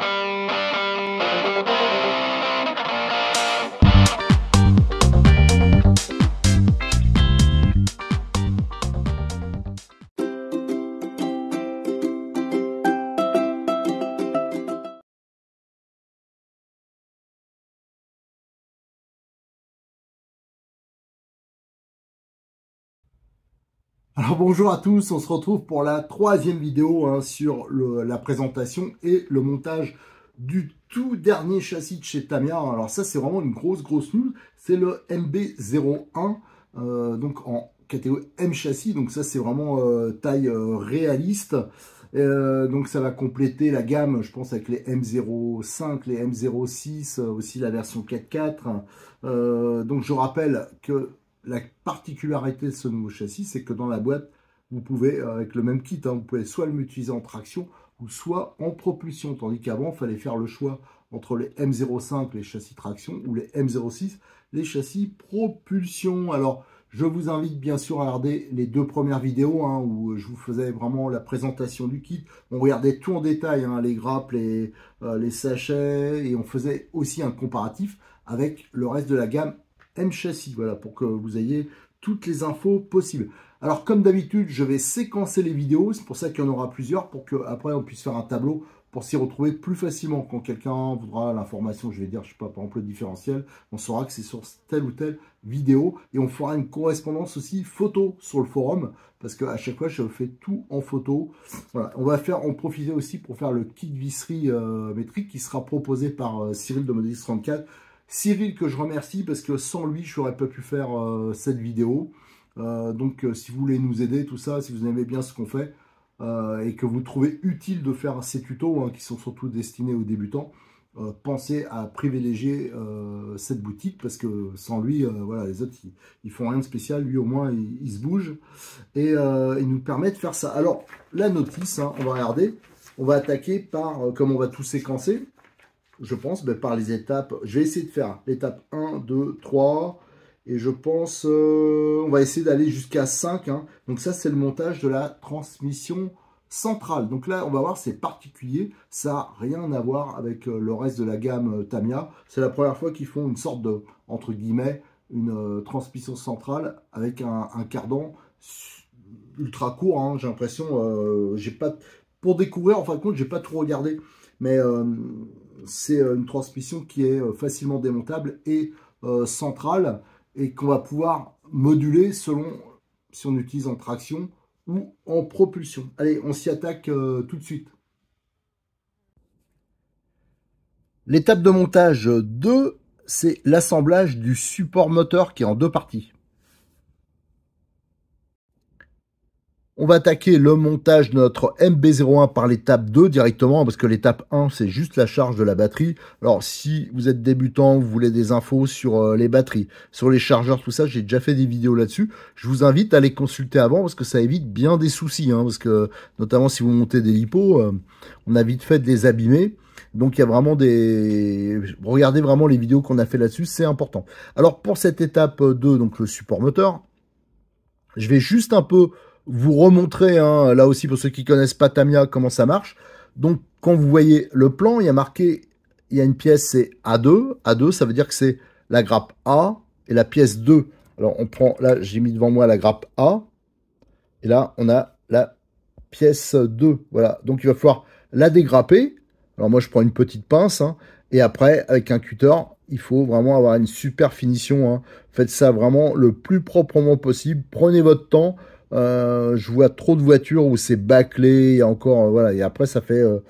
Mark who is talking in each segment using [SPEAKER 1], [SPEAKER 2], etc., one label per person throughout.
[SPEAKER 1] Música Alors bonjour à tous, on se retrouve pour la troisième vidéo hein, sur la présentation et le montage du tout dernier châssis de chez Tamia. Alors ça c'est vraiment une grosse grosse news, c'est le MB01, euh, donc en catégorie M châssis, donc ça c'est vraiment euh, taille euh, réaliste. donc ça va compléter la gamme, je pense, avec les M05, les M06, aussi la version 4.4. donc je rappelle que la particularité de ce nouveau châssis, c'est que dans la boîte, vous pouvez, avec le même kit, hein, vous pouvez soit le mutiliser en traction ou soit en propulsion, tandis qu'avant, il fallait faire le choix entre les M05, les châssis traction, ou les M06, les châssis propulsion. Alors, je vous invite bien sûr à regarder les deux premières vidéos hein, où je vous faisais vraiment la présentation du kit. On regardait tout en détail, hein, les grappes, euh, les sachets, et on faisait aussi un comparatif avec le reste de la gamme M châssis, voilà, pour que vous ayez toutes les infos possibles. Alors comme d'habitude, je vais séquencer les vidéos, c'est pour ça qu'il y en aura plusieurs, pour que après on puisse faire un tableau pour s'y retrouver plus facilement. Quand quelqu'un voudra l'information, je vais dire, je sais pas, par exemple le différentiel, on saura que c'est sur telle ou telle vidéo et on fera une correspondance aussi photo sur le forum parce que à chaque fois je fais tout en photo. Voilà, on va faire en profiter aussi pour faire le kit visserie euh, métrique qui sera proposé par euh, Cyril de Modis 34 Cyril que je remercie parce que sans lui, je n'aurais pas pu faire euh, cette vidéo. Euh, donc euh, si vous voulez nous aider, tout ça, si vous aimez bien ce qu'on fait et que vous trouvez utile de faire ces tutos hein, qui sont surtout destinés aux débutants, pensez à privilégier cette boutique parce que sans lui, voilà, les autres ils, font rien de spécial, lui au moins il, se bouge et il nous permet de faire ça. Alors la notice, hein, on va regarder, on va attaquer par, comme on va tout séquencer, je pense, ben, par les étapes. Je vais essayer de faire l'étape 1, 2, 3. Et je pense, euh, on va essayer d'aller jusqu'à 5. Hein. Donc ça, c'est le montage de la transmission centrale. Donc là, on va voir, c'est particulier. Ça n'a rien à voir avec euh, le reste de la gamme euh, Tamiya. C'est la première fois qu'ils font une sorte de, entre guillemets, une transmission centrale avec un, cardan ultra court. Hein. J'ai l'impression, j'ai pas... Pour découvrir, en fin de compte, j'ai pas trop regardé. Mais c'est euh, une transmission qui est euh, facilement démontable et euh, centrale et qu'on va pouvoir moduler selon si on utilise en traction ou en propulsion. Allez, on s'y attaque tout de suite. L'étape de montage 2, c'est l'assemblage du support moteur qui est en deux parties. On va attaquer le montage de notre MB01 par l'étape 2 directement, parce que l'étape 1, c'est juste la charge de la batterie. Alors, si vous êtes débutant, vous voulez des infos sur euh, les batteries, sur les chargeurs, tout ça, j'ai déjà fait des vidéos là-dessus. Je vous invite à les consulter avant, parce que ça évite bien des soucis, hein, parce que, notamment si vous montez des lipos, euh, on a vite fait de les abîmer. Donc il y a vraiment des... Regardez vraiment les vidéos qu'on a fait là-dessus, c'est important. Alors pour cette étape 2, donc le support moteur, je vais juste un peu vous remontrez, hein, là aussi pour ceux qui connaissent pas Tamia, comment ça marche. Donc, quand vous voyez le plan, il y a marqué, il y a une pièce, c'est A2. A2, ça veut dire que c'est la grappe A et la pièce 2. Alors, on prend, là, j'ai mis devant moi la grappe A. Et là, on a la pièce 2. Voilà. Donc, il va falloir la dégrapper. Alors, moi, je prends une petite pince. Hein. et après, avec un cutter, il faut vraiment avoir une super finition. Hein. Faites ça vraiment le plus proprement possible. Prenez votre temps. Euh, je vois trop de voitures où c'est bâclé, et encore, euh, voilà, et après ça fait, euh,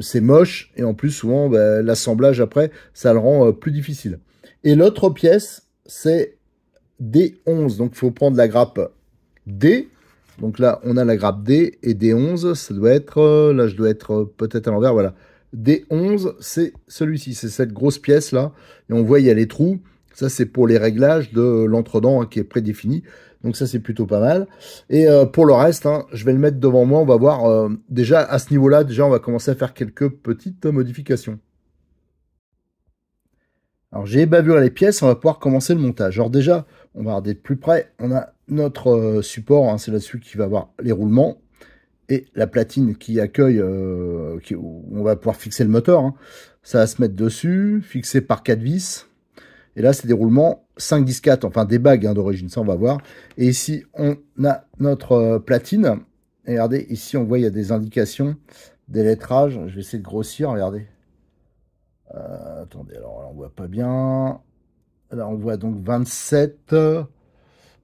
[SPEAKER 1] c'est moche, et en plus souvent bah, l'assemblage après, ça le rend plus difficile. Et l'autre pièce, c'est D11, donc il faut prendre la grappe D, donc là on a la grappe D, et D11, ça doit être, là je dois être peut-être à l'envers, voilà. D11, c'est celui-ci, c'est cette grosse pièce là, et on voit il y a les trous, ça c'est pour les réglages de l'entredent hein, qui est prédéfini, donc ça, c'est plutôt pas mal. Et euh, pour le reste, hein, je vais le mettre devant moi. On va voir. Euh, déjà, à ce niveau-là, déjà, on va commencer à faire quelques petites modifications. Alors, j'ai bavuré les pièces. On va pouvoir commencer le montage. Alors déjà, on va regarder de plus près. On a notre euh, support. Hein. c'est là-dessus qui va avoir les roulements. Et la platine qui accueille, qui, on va pouvoir fixer le moteur. Hein. Ça va se mettre dessus, fixé par quatre vis. Et là, c'est des roulements 5 4 enfin des bagues hein, d'origine, ça on va voir. Et ici, on a notre euh, platine. Et regardez, ici, on voit, il y a des indications, des lettrages. Je vais essayer de grossir, regardez. Euh, attendez, alors là, on voit pas bien. Là, on voit donc 27,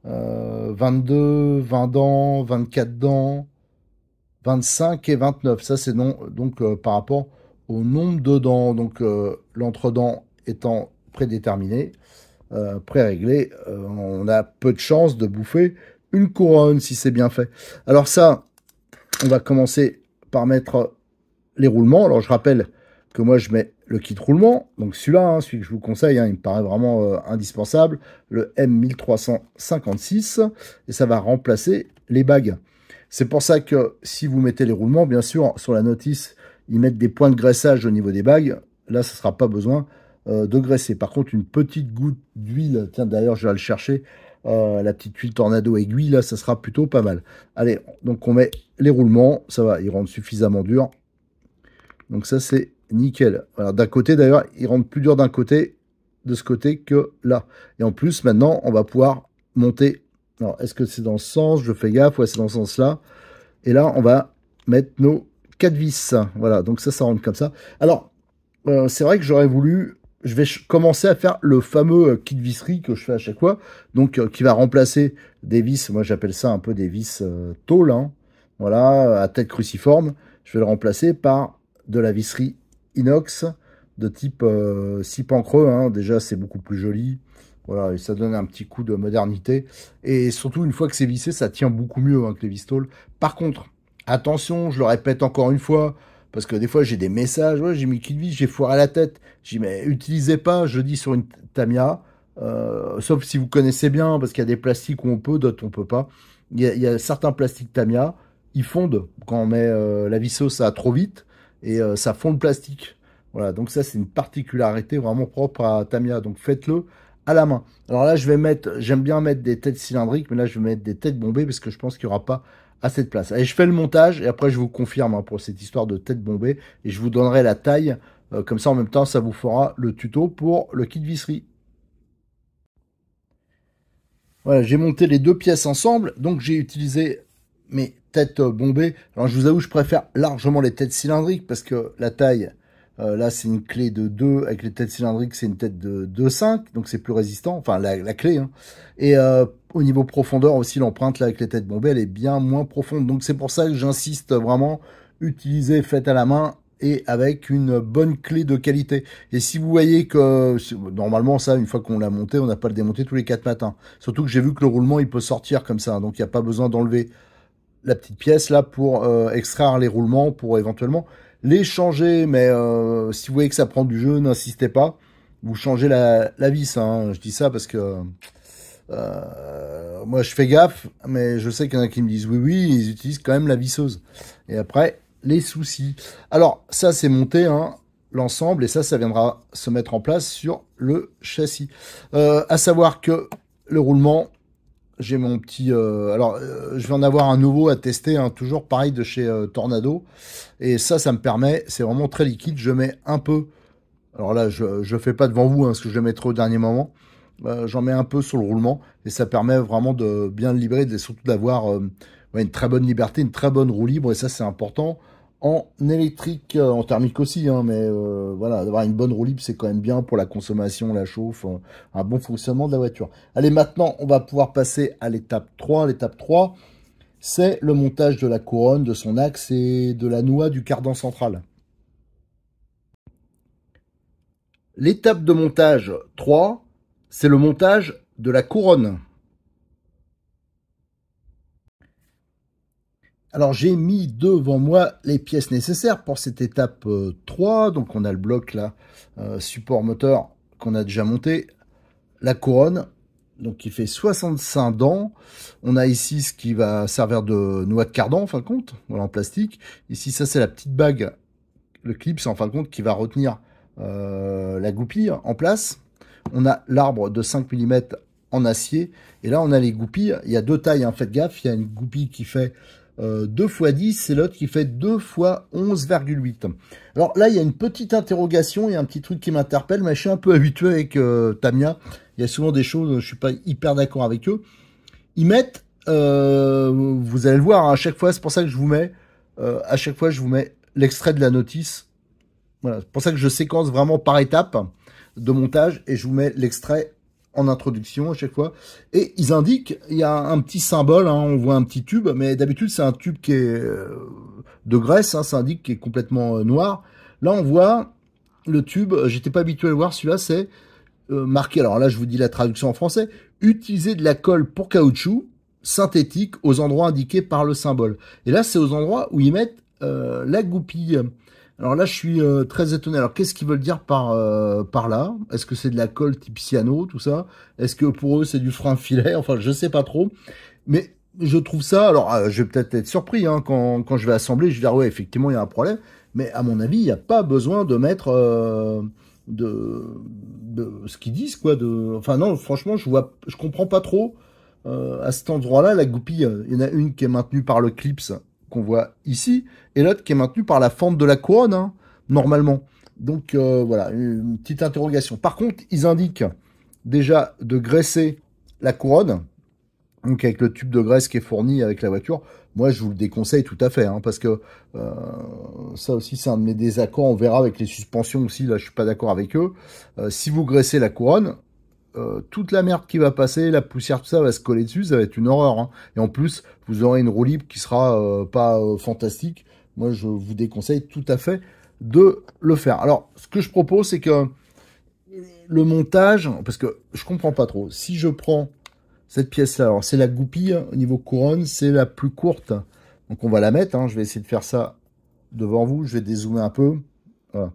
[SPEAKER 1] 22, 20 dents, 24 dents, 25 et 29. Ça, c'est donc euh, par rapport au nombre de dents. Donc, l'entredent étant prédéterminé, euh, pré-réglé, euh, on a peu de chance de bouffer une couronne si c'est bien fait. Alors ça, on va commencer par mettre les roulements. Alors je rappelle que moi je mets le kit roulement, donc celui-là, hein, celui que je vous conseille, hein, il me paraît vraiment euh, indispensable, le M1356, et ça va remplacer les bagues. C'est pour ça que si vous mettez les roulements, bien sûr, sur la notice, ils mettent des points de graissage au niveau des bagues. Là, ça ne sera pas besoin euh, de graisser. Par contre, une petite goutte d'huile, tiens d'ailleurs je vais le chercher, euh, la petite huile tornado aiguille, là ça sera plutôt pas mal. Allez, donc on met les roulements, ça va, ils rendent suffisamment dur. Donc ça c'est nickel. d'un côté d'ailleurs, ils rendent plus dur d'un côté, de ce côté que là. Et en plus maintenant, on va pouvoir monter. Alors est-ce que c'est dans ce sens Je fais gaffe, ouais c'est dans ce sens là. Et là on va mettre nos quatre vis. Voilà, donc ça ça rentre comme ça. Alors euh, c'est vrai que j'aurais voulu je vais commencer à faire le fameux euh, kit visserie que je fais à chaque fois, donc euh, qui va remplacer des vis, moi j'appelle ça un peu des vis euh, hein. voilà, à tête cruciforme, je vais le remplacer par de la visserie inox de type euh, pancreux. creux, hein. déjà c'est beaucoup plus joli, voilà, et ça donne un petit coup de modernité, et surtout une fois que c'est vissé, ça tient beaucoup mieux hein, que les vis tôle. Par contre, attention, je le répète encore une fois, parce que des fois, j'ai des messages. j'ai mis vis, j'ai foiré la tête. J'ai dit, mais utilisez pas, je dis, sur une Tamia. Euh, sauf si vous connaissez bien, parce qu'il y a des plastiques où on peut, d'autres on peut pas. Il y, a, certains plastiques Tamia, ils fondent. Quand on met euh, la visseau, ça va trop vite et euh, ça fond le plastique. Voilà, donc ça c'est une particularité vraiment propre à Tamia. Donc faites-le à la main. Alors là, je vais mettre, j'aime bien mettre des têtes cylindriques, mais là je vais mettre des têtes bombées parce que je pense qu'il n'y aura pas à cette place. et je fais le montage et après je vous confirme hein, pour cette histoire de tête bombée et je vous donnerai la taille. Euh, comme ça, en même temps, ça vous fera le tuto pour le kit visserie. Voilà, j'ai monté les deux pièces ensemble, donc j'ai utilisé mes têtes euh, bombées. Alors je vous avoue, je préfère largement les têtes cylindriques parce que la taille, euh, là c'est une clé de 2, avec les têtes cylindriques c'est une tête de 2,5, donc c'est plus résistant, enfin la, clé. Hein. Et pour au niveau profondeur aussi, l'empreinte là avec les têtes bombées, elle est bien moins profonde. Donc c'est pour ça que j'insiste vraiment, utilisez, faites à la main et avec une bonne clé de qualité. Et si vous voyez que normalement ça, une fois qu'on l'a monté, on n'a pas le démonter tous les 4 matins. Surtout que j'ai vu que le roulement il peut sortir comme ça, hein. donc il n'y a pas besoin d'enlever la petite pièce là pour euh, extraire les roulements pour éventuellement les changer. Mais euh, si vous voyez que ça prend du jeu, n'insistez pas. Vous changez la, vis. Hein. Je dis ça parce que euh, moi, je fais gaffe, mais je sais qu'il y en a qui me disent oui, oui, ils utilisent quand même la visseuse. Et après, les soucis. Alors, ça, c'est monté, hein, l'ensemble, et ça, ça viendra se mettre en place sur le châssis. Euh, à savoir que le roulement, j'ai mon petit. Euh, alors, euh, je vais en avoir un nouveau à tester, hein, toujours pareil de chez Tornado. Et ça, ça me permet, c'est vraiment très liquide. Je mets un peu. Alors là, je ne fais pas devant vous, hein, parce que je le mettrai au dernier moment. Euh, j'en mets un peu sur le roulement et ça permet vraiment de bien le libérer et surtout d'avoir euh, une très bonne liberté, une très bonne roue libre et ça c'est important. En électrique, euh, en thermique aussi, hein, mais voilà, d'avoir une bonne roue libre c'est quand même bien pour la consommation, la chauffe, un bon fonctionnement de la voiture. Allez, maintenant on va pouvoir passer à l'étape 3. L'étape 3, c'est le montage de la couronne, de son axe et de la noix du cardan central. L'étape de montage 3, c'est le montage de la couronne. Alors j'ai mis devant moi les pièces nécessaires pour cette étape 3. Euh, donc on a le bloc là, euh, support moteur qu'on a déjà monté. La couronne, donc qui fait 65 dents. On a ici ce qui va servir de noix de cardan en fin de compte, voilà en plastique. Ici ça c'est la petite bague, le clip en fin de compte qui va retenir euh, la goupille en place on a l'arbre de 5 mm en acier, et là on a les goupilles, il y a deux tailles, fait hein, faites gaffe, il y a une goupille qui fait 2 x 10 et l'autre qui fait 2 x 11,8. Alors là, il y a une petite interrogation, il y a un petit truc qui m'interpelle, mais je suis un peu habitué avec euh, Tamia. Il y a souvent des choses, je suis pas hyper d'accord avec eux. Ils mettent, euh, vous allez le voir, hein, à chaque fois, c'est pour ça que je vous mets, euh, à chaque fois, je vous mets l'extrait de la notice. Voilà, c'est pour ça que je séquence vraiment par étapes de montage et je vous mets l'extrait en introduction à chaque fois. Et ils indiquent, il y a un petit symbole, hein, on voit un petit tube, mais d'habitude c'est un tube qui est euh, de graisse, ça hein, indique qu'il est complètement euh, noir. Là on voit le tube, j'étais pas habitué à le voir, celui-là c'est euh, marqué, alors là je vous dis la traduction en français, utiliser de la colle pour caoutchouc synthétique aux endroits indiqués par le symbole. Et là c'est aux endroits où ils mettent la goupille. Alors là, je suis euh, très étonné. Alors, qu'est-ce qu'ils veulent dire par, euh, par là Est-ce que c'est de la colle type cyano, tout ça Est-ce que pour eux, c'est du frein filet Enfin, je sais pas trop. Mais je trouve ça... Alors, euh, je vais peut-être être surpris hein, quand, quand, je vais assembler. Je vais dire, ouais, effectivement, il y a un problème. Mais à mon avis, il n'y a pas besoin de mettre de, de, ce qu'ils disent, quoi. De, enfin, non, franchement, je vois, je comprends pas trop à cet endroit-là la goupille. Il y en a une qui est maintenue par le clips qu'on voit ici, et l'autre qui est maintenu par la fente de la couronne, hein, normalement. Donc euh, voilà, une petite interrogation. Par contre, ils indiquent déjà de graisser la couronne, donc avec le tube de graisse qui est fourni avec la voiture. Moi, je vous le déconseille tout à fait, hein, parce que euh, ça aussi, c'est un de mes désaccords. On verra avec les suspensions aussi, là, je suis pas d'accord avec eux. Euh, si vous graissez la couronne, euh, toute la merde qui va passer, la poussière, tout ça va se coller dessus, ça va être une horreur. Hein. Et en plus, vous aurez une roue libre qui sera euh, pas euh, fantastique. Moi, je vous déconseille tout à fait de le faire. Alors, ce que je propose, c'est que le montage, parce que je comprends pas trop. Si je prends cette pièce-là, alors c'est la goupille hein, au niveau couronne, c'est la plus courte. Donc on va la mettre. Hein. Je vais essayer de faire ça devant vous. Je vais dézoomer un peu. Voilà.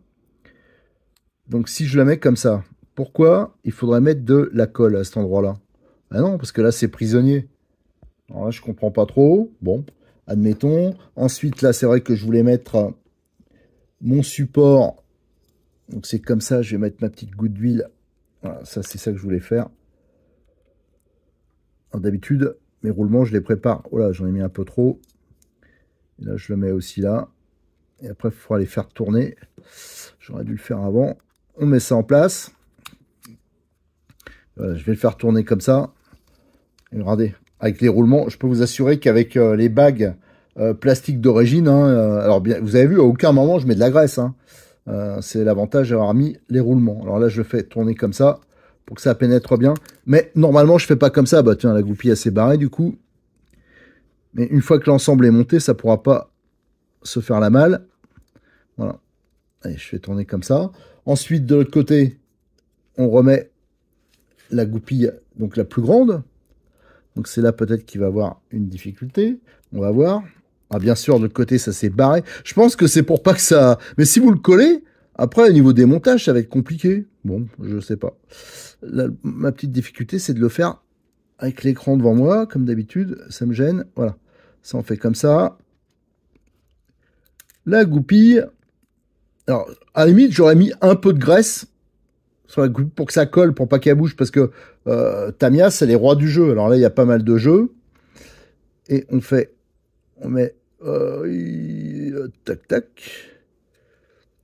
[SPEAKER 1] Donc si je la mets comme ça, pourquoi il faudrait mettre de la colle à cet endroit-là Ben non, parce que là, c'est prisonnier. Alors là, je comprends pas trop. Bon, admettons. Ensuite, là, c'est vrai que je voulais mettre euh, mon support. Donc, c'est comme ça, je vais mettre ma petite goutte d'huile. Voilà, ça, c'est ça que je voulais faire. D'habitude, mes roulements, je les prépare. Oh là, j'en ai mis un peu trop. Et là, je le mets aussi là. Et après, il faudra les faire tourner. J'aurais dû le faire avant. On met ça en place je vais le faire tourner comme ça. regardez, avec les roulements, je peux vous assurer qu'avec euh, les bagues euh, plastiques d'origine, hein, euh, alors bien, vous avez vu, à aucun moment je mets de la graisse. Hein. c'est l'avantage d'avoir mis les roulements. Alors là, je le fais tourner comme ça pour que ça pénètre bien. Mais normalement, je fais pas comme ça. Bah tiens, la goupille assez barrée du coup. Mais une fois que l'ensemble est monté, ça pourra pas se faire la malle. Voilà. Allez, je fais tourner comme ça. Ensuite, de l'autre côté, on remet la goupille donc la plus grande. Donc c'est là peut-être qu'il va avoir une difficulté. On va voir. Ah bien sûr, de côté ça s'est barré. Je pense que c'est pour pas que ça. Mais si vous le collez, après au niveau des montages ça va être compliqué. Bon, je sais pas. ma petite difficulté c'est de le faire avec l'écran devant moi, comme d'habitude. Ça me gêne. Voilà. Ça on fait comme ça. La goupille. Alors à la limite j'aurais mis un peu de graisse pour que ça colle, pour pas qu'elle bouge, parce que euh, c'est les rois du jeu. Alors là, il y a pas mal de jeux. Et on fait. On met. Euh, tac, tac.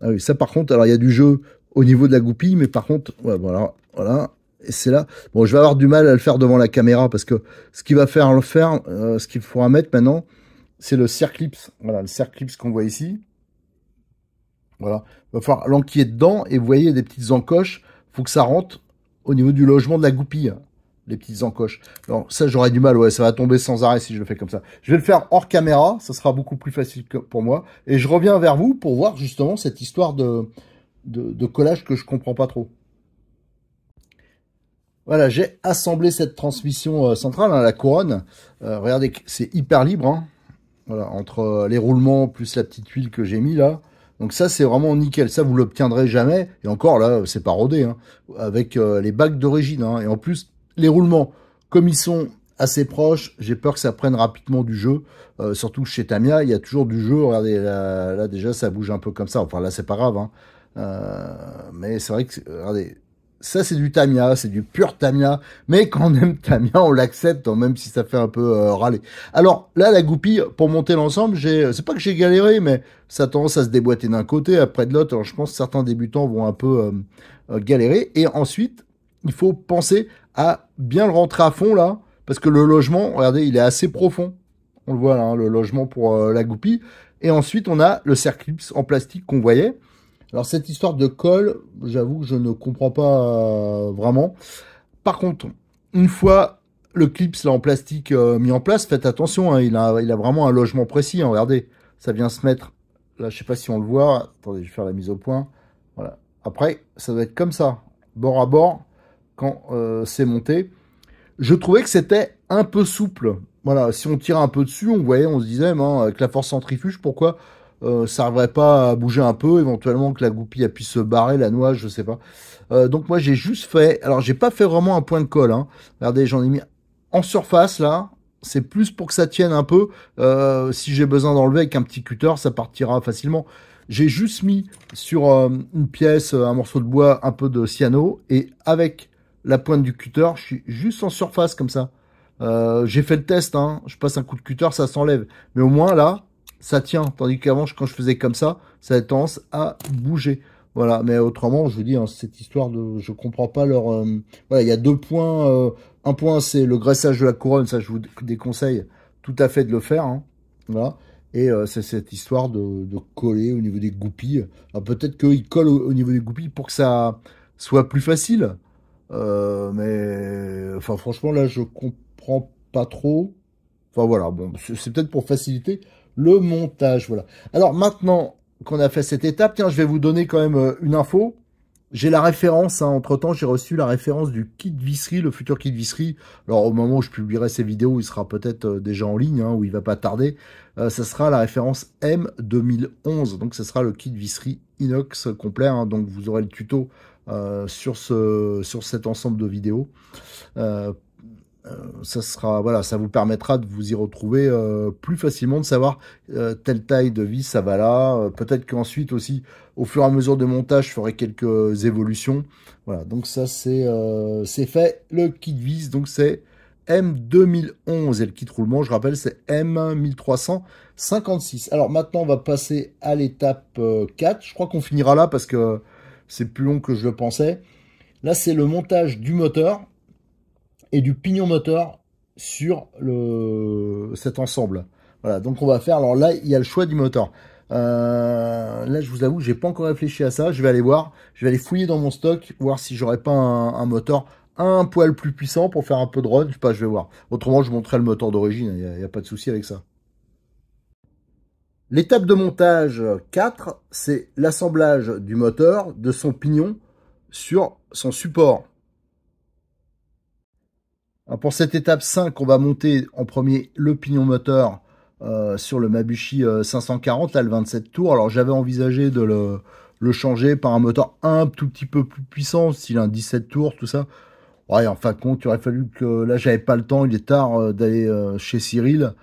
[SPEAKER 1] Ah oui, ça par contre, alors il y a du jeu au niveau de la goupille, mais par contre, voilà, voilà. Et c'est là. Bon, je vais avoir du mal à le faire devant la caméra parce que ce qu'il va faire, le faire, euh, ce qu'il faudra mettre maintenant, c'est le circlips. Voilà, le circlips qu'on voit ici. Voilà. Il va falloir l'enquiller dedans et vous voyez des petites encoches faut que ça rentre au niveau du logement de la goupille, les petites encoches. Alors ça, j'aurais du mal, ouais, ça va tomber sans arrêt si je le fais comme ça. Je vais le faire hors caméra, ça sera beaucoup plus facile que pour moi. Et je reviens vers vous pour voir justement cette histoire de, de, collage que je comprends pas trop. Voilà, j'ai assemblé cette transmission euh, centrale, à hein, la couronne. Euh, regardez, c'est hyper libre. Hein. Voilà, entre euh, les roulements plus la petite huile que j'ai mis là. Donc ça, c'est vraiment nickel. Ça, vous l'obtiendrez jamais. Et encore là, c'est parodé, hein, avec euh, les bacs d'origine. Hein. Et en plus, les roulements, comme ils sont assez proches, j'ai peur que ça prenne rapidement du jeu. Euh, surtout que chez Tamia, il y a toujours du jeu. Regardez, là, là déjà, ça bouge un peu comme ça. Enfin, là, c'est pas grave. Hein. Euh, mais c'est vrai que, regardez, ça c'est du Tamia, c'est du pur Tamia, mais quand on aime Tamia, on l'accepte, hein, même si ça fait un peu euh, râler. Alors là, la goupille, pour monter l'ensemble, euh, c'est pas que j'ai galéré, mais ça a tendance à se déboîter d'un côté, après de l'autre, alors je pense que certains débutants vont un peu euh, galérer, et ensuite, il faut penser à bien le rentrer à fond là, parce que le logement, regardez, il est assez profond, on le voit là, hein, le logement pour la goupille, et ensuite on a le cerclips en plastique qu'on voyait, alors cette histoire de colle, j'avoue que je ne comprends pas euh, vraiment. Par contre, une fois le clips en plastique euh, mis en place, faites attention, hein, il, a, il a vraiment un logement précis. Hein, regardez, ça vient se mettre. Là, je sais pas si on le voit. Attendez, je vais faire la mise au point. Voilà. Après, ça doit être comme ça, bord à bord, quand euh, c'est monté. Je trouvais que c'était un peu souple. Voilà, si on tirait un peu dessus, on voyait, on se disait, avec la force centrifuge, pourquoi euh, ça n'arriverait pas à bouger un peu, éventuellement que la goupille a pu se barrer, la noix, je sais pas. Euh, donc moi j'ai juste fait, alors j'ai pas fait vraiment un point de colle, hein. regardez j'en ai mis en surface là, c'est plus pour que ça tienne un peu, euh, si j'ai besoin d'enlever avec un petit cutter ça partira facilement. J'ai juste mis sur une pièce un morceau de bois, un peu de cyano, et avec la pointe du cutter, je suis juste en surface comme ça. j'ai fait le test, hein. je passe un coup de cutter, ça s'enlève. Mais au moins là, ça tient. Tandis qu'avant, quand je faisais comme ça, ça a tendance à bouger. Voilà, mais autrement, je vous dis, hein, cette histoire de... Je comprends pas leur... Euh, voilà, il y a deux points. Euh, un point, c'est le graissage de la couronne. Ça, je vous déconseille tout à fait de le faire. Hein. voilà. Et euh, c'est cette histoire de, coller au niveau des goupilles. Ah, peut-être qu'ils collent au, au, niveau des goupilles pour que ça soit plus facile. mais... Enfin, franchement, là, je comprends pas trop. Enfin, voilà, bon, c'est peut-être pour faciliter le montage. Voilà. Alors maintenant qu'on a fait cette étape, tiens, je vais vous donner quand même euh, une info. J'ai la référence, hein, entre-temps, j'ai reçu la référence du kit visserie le futur kit visserie Alors, au moment où je publierai ces vidéos, il sera peut-être euh, déjà en ligne, hein, où il il va pas tarder. ce euh, sera la référence M2011, donc ce sera le kit visserie inox complet. Hein. donc, vous aurez le tuto sur, ce, sur cet ensemble de vidéos euh, ça sera voilà, ça vous permettra de vous y retrouver euh, plus facilement, de savoir euh, telle taille de vis ça va là. Peut-être qu'ensuite aussi, au fur et à mesure de montage, je ferai quelques évolutions. Voilà, donc ça c'est c'est fait. Le kit vis, donc c'est M2011 et le kit roulement, je rappelle, c'est M1356. Alors maintenant, on va passer à l'étape 4. Je crois qu'on finira là parce que c'est plus long que je le pensais. Là, c'est le montage du moteur et du pignon moteur sur le, cet ensemble. Voilà, donc on va faire, alors là, il y a le choix du moteur. Euh, là, je vous avoue, j'ai pas encore réfléchi à ça. Je vais aller voir, je vais aller fouiller dans mon stock, voir si j'aurais pas un, moteur un poil plus puissant pour faire un peu de run. Je sais pas, je vais voir. Autrement, je montrerai le moteur d'origine. Il n'y a, a, pas de souci avec ça. L'étape de montage 4, c'est l'assemblage du moteur, de son pignon sur son support. Euh, pour cette étape 5, on va monter en premier le pignon moteur euh, sur le Mabushi 540, euh, là le 27 tours. Alors j'avais envisagé de le, le, changer par un moteur un tout petit peu plus puissant, s'il a un 17 tours, tout ça. Ouais, en fin de compte, il aurait fallu que là j'avais pas le temps, il est tard d'aller chez Cyril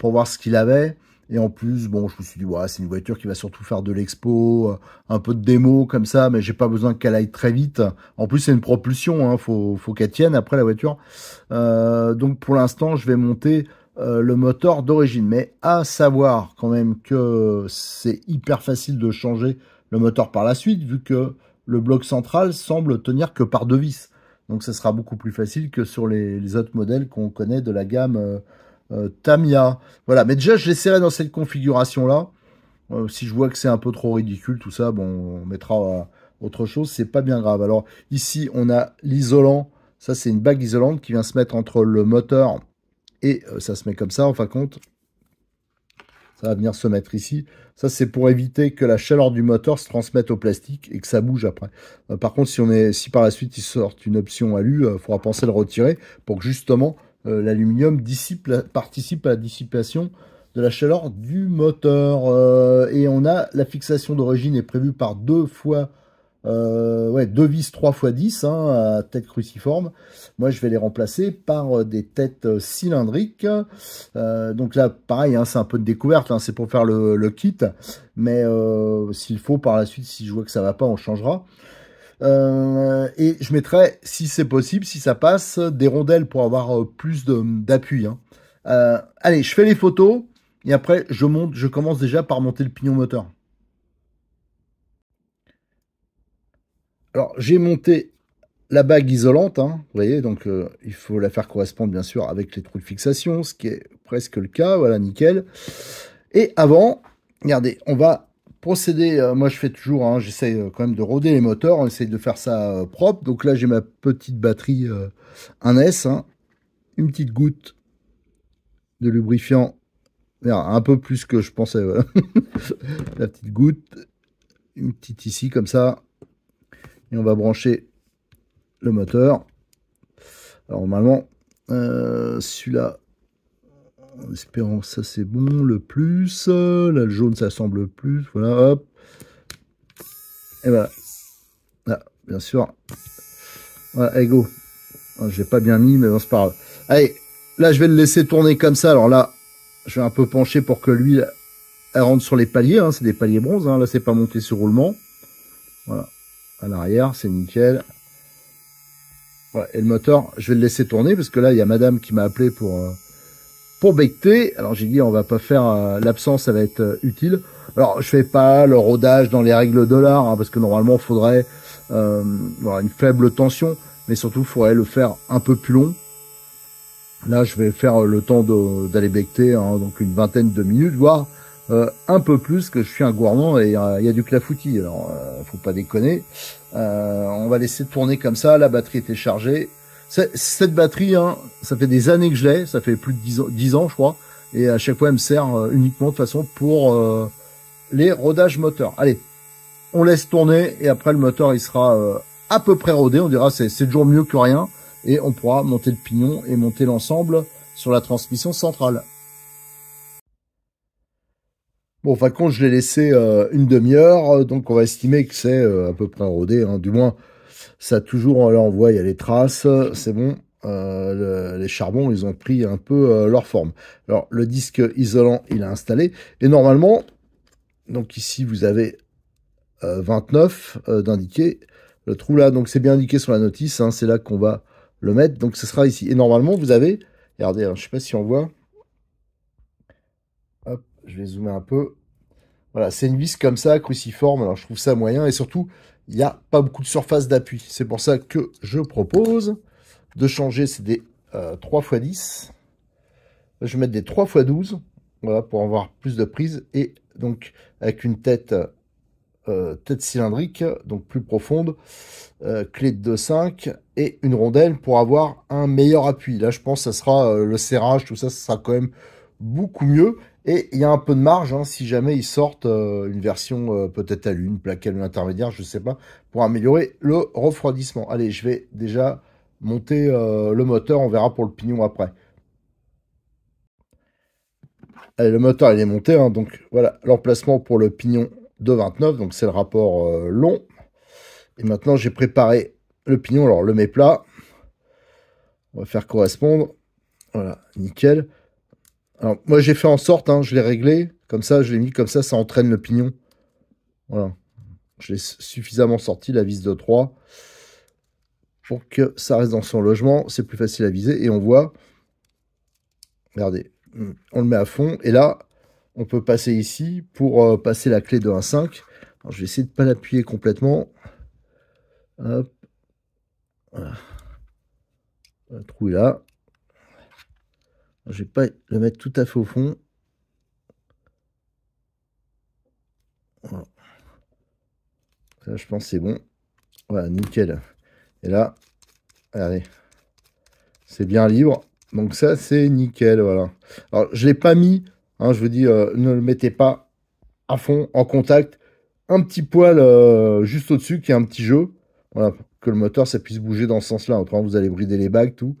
[SPEAKER 1] pour voir ce qu'il avait. Et en plus, bon, je me suis dit, ouais, c'est une voiture qui va surtout faire de l'expo, euh, un peu de démo comme ça, mais j'ai pas besoin qu'elle aille très vite. En plus, c'est une propulsion, hein, faut, faut qu'elle tienne après la voiture. Euh, donc pour l'instant, je vais monter euh, le moteur d'origine. Mais à savoir quand même que c'est hyper facile de changer le moteur par la suite, vu que le bloc central semble tenir que par deux vis. Donc ça sera beaucoup plus facile que sur les, autres modèles qu'on connaît de la gamme. Euh, Tamia. Voilà, mais déjà, je laisserai dans cette configuration-là. Euh, si je vois que c'est un peu trop ridicule, tout ça, bon, on mettra euh, autre chose, c'est pas bien grave. Alors ici, on a l'isolant. Ça, c'est une bague isolante qui vient se mettre entre le moteur et ça se met comme ça, en fin de compte. Ça va venir se mettre ici. Ça, c'est pour éviter que la chaleur du moteur se transmette au plastique et que ça bouge après. par contre, si, on est, si par la suite, il sort une option alu, il faudra penser à le retirer pour que justement, euh, l'aluminium participe à la dissipation de la chaleur du moteur. Euh, et on a la fixation d'origine est prévue par deux fois euh, deux vis 3 x 10 à tête cruciforme. Moi, je vais les remplacer par des têtes cylindriques. donc là, pareil, hein, c'est un peu de découverte. Hein, c'est pour faire le, kit. Mais s'il faut, par la suite, si je vois que ça va pas, on changera. Euh, et je mettrai, si c'est possible, si ça passe, des rondelles pour avoir euh, plus d'appui. Hein. Euh, allez, je fais les photos et après je monte, je commence déjà par monter le pignon moteur. Alors j'ai monté la bague isolante, hein, vous voyez, donc il faut la faire correspondre bien sûr avec les trous de fixation, ce qui est presque le cas, voilà, nickel. Et avant, regardez, on va Procéder, euh, moi je fais toujours, hein, j'essaie euh, quand même de rôder les moteurs, on essaie de faire ça euh, propre. Donc là j'ai ma petite batterie 1S, hein. une petite goutte de lubrifiant, un peu plus que je pensais, la petite goutte, une petite ici comme ça, et on va brancher le moteur. Alors normalement, celui-là, espérant ça c'est bon, le plus, là le jaune ça semble plus, voilà, hop, et voilà, ah, bien sûr, voilà, allez go, ah, je l'ai pas bien mis mais on se parle. allez, là je vais le laisser tourner comme ça, alors là, je vais un peu pencher pour que lui, elle rentre sur les paliers, hein. c'est des paliers bronze, hein. là c'est pas monté sur roulement, voilà, à l'arrière, c'est nickel, voilà, et le moteur, je vais le laisser tourner parce que là, il y a madame qui m'a appelé pour, euh, pour becter. Alors j'ai dit on va pas faire euh, l'absence, ça va être euh, utile. Alors je fais pas le rodage dans les règles de l'art hein, parce que normalement il faudrait euh, une faible tension, mais surtout il faudrait le faire un peu plus long. Là je vais faire euh, le temps d'aller becter, hein, donc une vingtaine de minutes, voire un peu plus que je suis un gourmand et il y a du clafoutis. Alors faut pas déconner. on va laisser tourner comme ça, la batterie était chargée cette batterie, hein, ça fait des années que je l'ai, ça fait plus de 10 ans, ans, je crois, et à chaque fois elle me sert euh, uniquement de façon pour euh, les rodages moteurs. Allez, on laisse tourner et après le moteur il sera euh, à peu près rodé, on dira c'est toujours mieux que rien, et on pourra monter le pignon et monter l'ensemble sur la transmission centrale. Bon, enfin quand je l'ai laissé une demi-heure, donc on va estimer que c'est à peu près rodé, hein, du moins ça toujours, euh, là on voit, il y a les traces, c'est bon. Euh, les charbons, ils ont pris un peu euh, leur forme. Alors le disque isolant, il est installé. Et normalement, donc ici vous avez 29 d'indiquer Le trou là, donc c'est bien indiqué sur la notice, hein, c'est là qu'on va le mettre. Donc ce sera ici. Et normalement vous avez, regardez, hein, je sais pas si on voit. Hop, je vais zoomer un peu. Voilà, c'est une vis comme ça, cruciforme. Alors je trouve ça moyen et surtout, il n'y a pas beaucoup de surface d'appui. C'est pour ça que je propose de changer. ces des 3 x 10. Je vais mettre des 3 x 12 voilà, pour avoir plus de prise et donc avec une tête, euh, tête cylindrique, donc plus profonde, euh, clé de 2,5 et une rondelle pour avoir un meilleur appui. Là, je pense que ça sera euh, le serrage, tout ça, ça sera quand même beaucoup mieux. Et il y a un peu de marge hein, si jamais ils sortent euh, une version euh, peut-être à l'une, plaque, à intermédiaire, je ne sais pas, pour améliorer le refroidissement. Allez, je vais déjà monter euh, le moteur, on verra pour le pignon après. Allez, le moteur il est monté, hein, donc voilà l'emplacement pour le pignon de 29, donc c'est le rapport long. Et maintenant j'ai préparé le pignon, alors le mets plat, on va faire correspondre, voilà, nickel. Alors, moi, j'ai fait en sorte, hein, je l'ai réglé. Comme ça, je l'ai mis comme ça, ça entraîne le pignon. Voilà. Je l'ai suffisamment sorti, la vis de 3, pour que ça reste dans son logement. C'est plus facile à viser. Et on voit, regardez, on le met à fond. Et là, on peut passer ici pour euh, passer la clé de 1.5. Je vais essayer de ne pas l'appuyer complètement. Hop. Voilà. trou là. Je vais pas le mettre tout à fait au fond. je pense c'est bon. Voilà, nickel. Et là, allez, c'est bien libre. Donc ça, c'est nickel, voilà. Alors, je l'ai pas mis, hein, je vous dis, euh, ne le mettez pas à fond, en contact. Un petit poil euh, juste au-dessus, qui est un petit jeu. Voilà, que le moteur, ça puisse bouger dans ce sens-là. Autrement, vous allez brider les bagues, tout.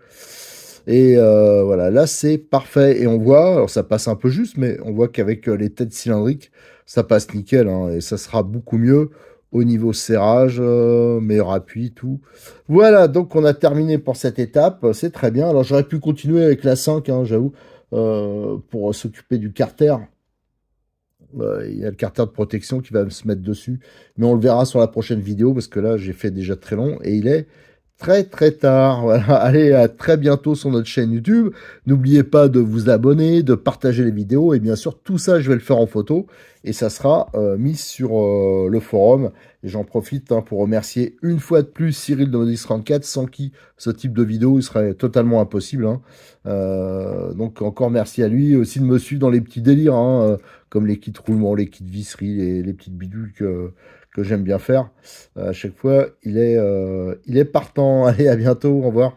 [SPEAKER 1] Et euh, voilà, là c'est parfait. Et on voit, alors ça passe un peu juste, mais on voit qu'avec euh, les têtes cylindriques, ça passe nickel. Hein, et ça sera beaucoup mieux au niveau serrage, euh, meilleur appui, tout. Voilà, donc on a terminé pour cette étape. C'est très bien. Alors j'aurais pu continuer avec la 5, hein, j'avoue, pour s'occuper du carter. Il y a le carter de protection qui va se mettre dessus. Mais on le verra sur la prochaine vidéo parce que là j'ai fait déjà très long et il est très très tard. Voilà. Allez, à très bientôt sur notre chaîne YouTube. N'oubliez pas de vous abonner, de partager les vidéos et bien sûr tout ça je vais le faire en photo et ça sera euh, mis sur euh, le forum. Et j'en profite hein, pour remercier une fois de plus Cyril de Modis 34 sans qui ce type de vidéo serait totalement impossible. Hein. Euh, donc encore merci à lui aussi de me suivre dans les petits délires hein, comme les kits roulements, les kits visseries, les, les petites bidules que que j'aime bien faire. Euh, à chaque fois, il est, euh, il est partant. Allez, à bientôt, au revoir.